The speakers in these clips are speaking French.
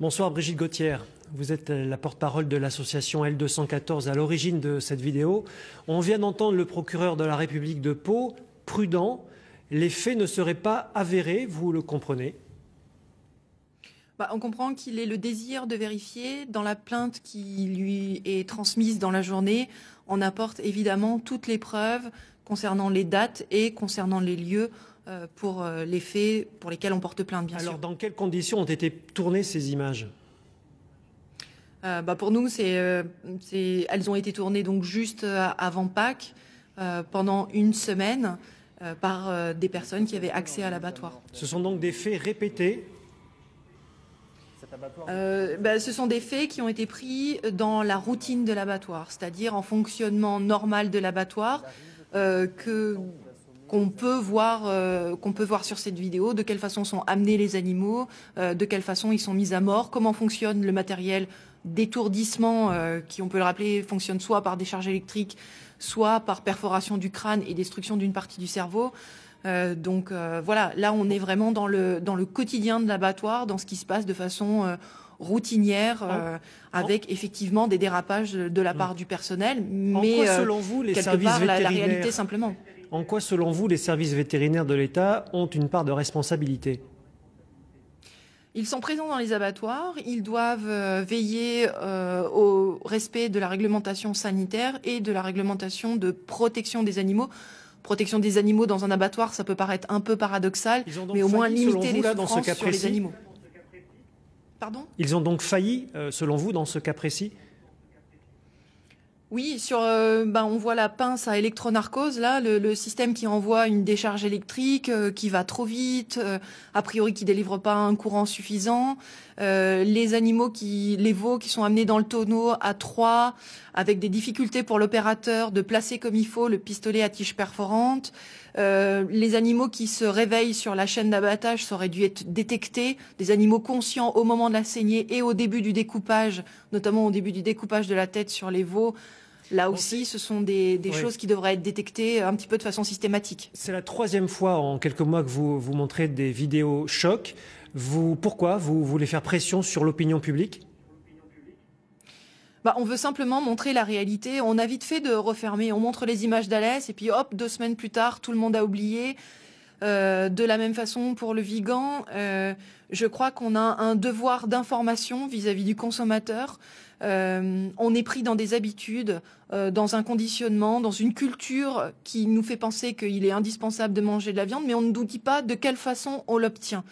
Bonsoir Brigitte Gauthier. Vous êtes euh, la porte-parole de l'association L214 à l'origine de cette vidéo. On vient d'entendre le procureur de la République de Pau, prudent. Les faits ne seraient pas avérés, vous le comprenez bah, on comprend qu'il ait le désir de vérifier. Dans la plainte qui lui est transmise dans la journée, on apporte évidemment toutes les preuves concernant les dates et concernant les lieux euh, pour euh, les faits pour lesquels on porte plainte, bien Alors, sûr. Alors, dans quelles conditions ont été tournées ces images euh, bah pour nous, c'est, elles ont été tournées donc juste avant Pâques, pendant une semaine, par des personnes qui avaient accès à l'abattoir. Ce sont donc des faits répétés bah, ce sont des faits qui ont été pris dans la routine de l'abattoir, c'est-à-dire en fonctionnement normal de l'abattoir, que qu'on peut voir euh, qu'on peut voir sur cette vidéo de quelle façon sont amenés les animaux euh, de quelle façon ils sont mis à mort comment fonctionne le matériel d'étourdissement euh, qui on peut le rappeler fonctionne soit par décharge électrique soit par perforation du crâne et destruction d'une partie du cerveau donc voilà là on est vraiment dans le dans le quotidien de l'abattoir dans ce qui se passe de façon routinière avec effectivement des dérapages de la mm. part du personnel mais en selon vous les quelque services part, la réalité simplement en quoi, selon vous, les services vétérinaires de l'État ont une part de responsabilité ils sont présents dans les abattoirs, ils doivent euh, veiller euh, au respect de la réglementation sanitaire et de la réglementation de protection des animaux. Protection des animaux dans un abattoir, ça peut paraître un peu paradoxal, mais au moins limiter les souffrances dans sur les animaux. Pardon Ils ont donc failli, euh, selon vous, dans ce cas précis oui, sur, euh, ben, on voit la pince à électronarcose, là, le, système qui envoie une décharge électrique, euh, qui va trop vite, euh, a priori qui délivre pas un courant suffisant, les animaux qui, les veaux qui sont amenés dans le tonneau à trois, avec des difficultés pour l'opérateur de placer comme il faut le pistolet à tige perforante, les animaux qui se réveillent sur la chaîne d'abattage, ça dû être détectés. des animaux conscients au moment de la saignée et au début du découpage, notamment au début du découpage de la tête sur les veaux, Là aussi, ce sont des, choses qui devraient être détectées euh, un petit peu de façon systématique. C'est la troisième fois en quelques mois que vous, vous montrez des vidéos choc. Vous, pourquoi vous voulez faire pression sur l'opinion publique bah, on veut simplement montrer la réalité. On a vite fait de refermer. On montre les images d'Alès et puis hop, deux semaines plus tard, tout le monde a oublié. Euh, de la même façon pour le Vigan, euh, je crois qu'on a un devoir d'information vis-à-vis du consommateur. Euh, on est pris dans des habitudes, euh, dans un conditionnement, dans une culture qui nous fait penser qu'il est indispensable de manger de la viande, mais on ne nous dit pas de quelle façon on l'obtient.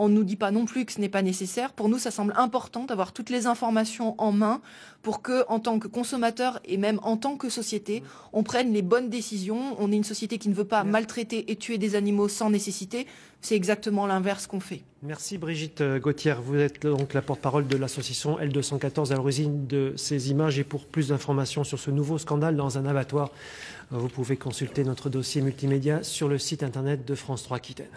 On ne nous dit pas non plus que ce n'est pas nécessaire. Pour nous, ça semble important d'avoir toutes les informations en main pour que, en tant que consommateur et même en tant que société, on prenne les bonnes décisions. On est une société qui ne veut pas maltraiter et tuer des animaux sans nécessité. C'est exactement l'inverse qu'on fait. Merci Brigitte euh, Gauthier. Vous êtes donc la porte-parole de l'association L214 à l'origine de ces images. Et pour plus d'informations sur ce nouveau scandale dans un abattoir, euh, vous pouvez consulter notre dossier multimédia sur le site internet de France 3 Aquitaine.